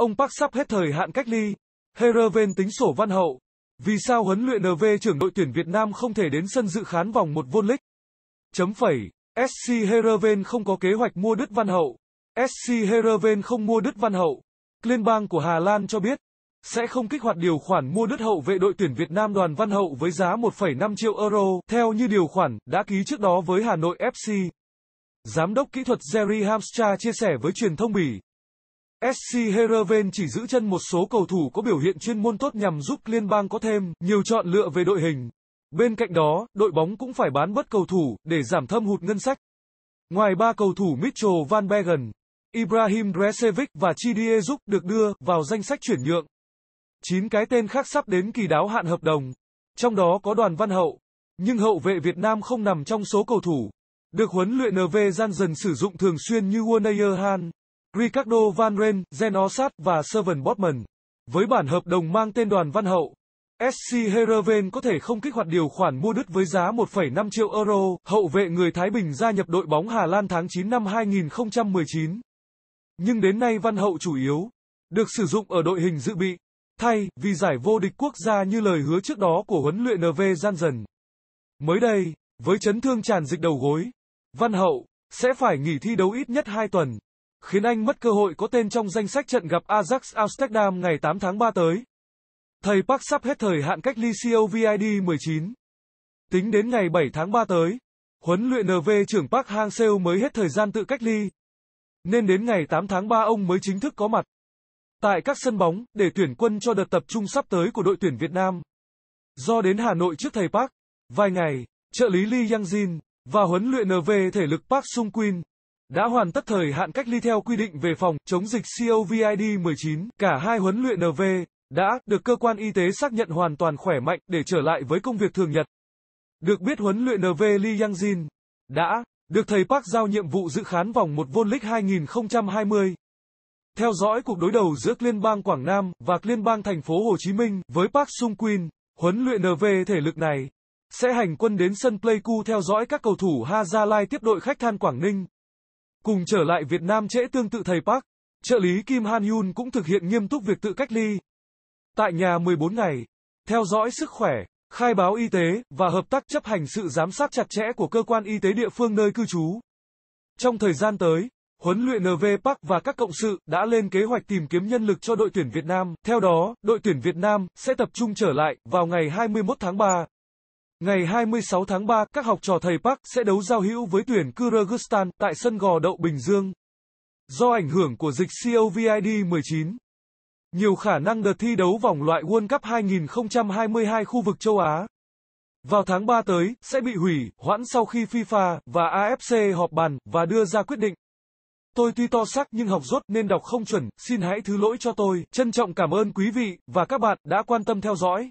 Ông Park sắp hết thời hạn cách ly. Herven tính sổ Văn Hậu. Vì sao huấn luyện NV trưởng đội tuyển Việt Nam không thể đến sân dự khán vòng một vô lịch? Chấm phẩy. SC Herven không có kế hoạch mua đứt Văn Hậu. SC Herven không mua đứt Văn Hậu. Liên bang của Hà Lan cho biết sẽ không kích hoạt điều khoản mua đứt hậu vệ đội tuyển Việt Nam Đoàn Văn Hậu với giá 1,5 triệu euro, theo như điều khoản đã ký trước đó với Hà Nội FC. Giám đốc kỹ thuật Jerry Hamstra chia sẻ với truyền thông Bỉ, SC Heerenveen chỉ giữ chân một số cầu thủ có biểu hiện chuyên môn tốt nhằm giúp liên bang có thêm nhiều chọn lựa về đội hình. Bên cạnh đó, đội bóng cũng phải bán bớt cầu thủ để giảm thâm hụt ngân sách. Ngoài ba cầu thủ Mitchell Van Bergen, Ibrahim Dresevic và Chidie Giúp được đưa vào danh sách chuyển nhượng. chín cái tên khác sắp đến kỳ đáo hạn hợp đồng, trong đó có Đoàn Văn Hậu, nhưng hậu vệ Việt Nam không nằm trong số cầu thủ được huấn luyện NV dần sử dụng thường xuyên như Warner Han. Ricardo Van Ren, Jen và Seven Botman. Với bản hợp đồng mang tên đoàn Văn Hậu, SC Heerenveen có thể không kích hoạt điều khoản mua đứt với giá 1,5 triệu euro, hậu vệ người Thái Bình gia nhập đội bóng Hà Lan tháng 9 năm 2019. Nhưng đến nay Văn Hậu chủ yếu được sử dụng ở đội hình dự bị, thay vì giải vô địch quốc gia như lời hứa trước đó của huấn luyện NV dần. Mới đây, với chấn thương tràn dịch đầu gối, Văn Hậu sẽ phải nghỉ thi đấu ít nhất 2 tuần khiến Anh mất cơ hội có tên trong danh sách trận gặp Ajax Amsterdam ngày 8 tháng 3 tới. Thầy Park sắp hết thời hạn cách ly COVID 19. Tính đến ngày 7 tháng 3 tới, huấn luyện NV trưởng Park Hang-seo mới hết thời gian tự cách ly. Nên đến ngày 8 tháng 3 ông mới chính thức có mặt tại các sân bóng để tuyển quân cho đợt tập trung sắp tới của đội tuyển Việt Nam. Do đến Hà Nội trước thầy Park, vài ngày, trợ lý Lee Yang Jin và huấn luyện NV thể lực Park Sung Quin đã hoàn tất thời hạn cách ly theo quy định về phòng chống dịch COVID-19. Cả hai huấn luyện NV đã được cơ quan y tế xác nhận hoàn toàn khỏe mạnh để trở lại với công việc thường nhật. Được biết huấn luyện NV Lee Yang-jin đã được thầy Park giao nhiệm vụ dự khán vòng một Vô League 2020. Theo dõi cuộc đối đầu giữa Liên bang Quảng Nam và Liên bang thành phố Hồ Chí Minh với Park Sung Quin, huấn luyện NV thể lực này sẽ hành quân đến sân Pleiku theo dõi các cầu thủ Ha Gia Lai tiếp đội khách than Quảng Ninh. Cùng trở lại Việt Nam trễ tương tự thầy Park, trợ lý Kim Han Hyun cũng thực hiện nghiêm túc việc tự cách ly. Tại nhà 14 ngày, theo dõi sức khỏe, khai báo y tế và hợp tác chấp hành sự giám sát chặt chẽ của cơ quan y tế địa phương nơi cư trú. Trong thời gian tới, huấn luyện NV Park và các cộng sự đã lên kế hoạch tìm kiếm nhân lực cho đội tuyển Việt Nam. Theo đó, đội tuyển Việt Nam sẽ tập trung trở lại vào ngày 21 tháng 3. Ngày 26 tháng 3, các học trò thầy Park sẽ đấu giao hữu với tuyển Kyrgyzstan tại sân gò đậu Bình Dương. Do ảnh hưởng của dịch COVID-19, nhiều khả năng đợt thi đấu vòng loại World Cup 2022 khu vực châu Á vào tháng 3 tới sẽ bị hủy, hoãn sau khi FIFA và AFC họp bàn và đưa ra quyết định. Tôi tuy to sắc nhưng học rốt nên đọc không chuẩn, xin hãy thứ lỗi cho tôi. Trân trọng cảm ơn quý vị và các bạn đã quan tâm theo dõi.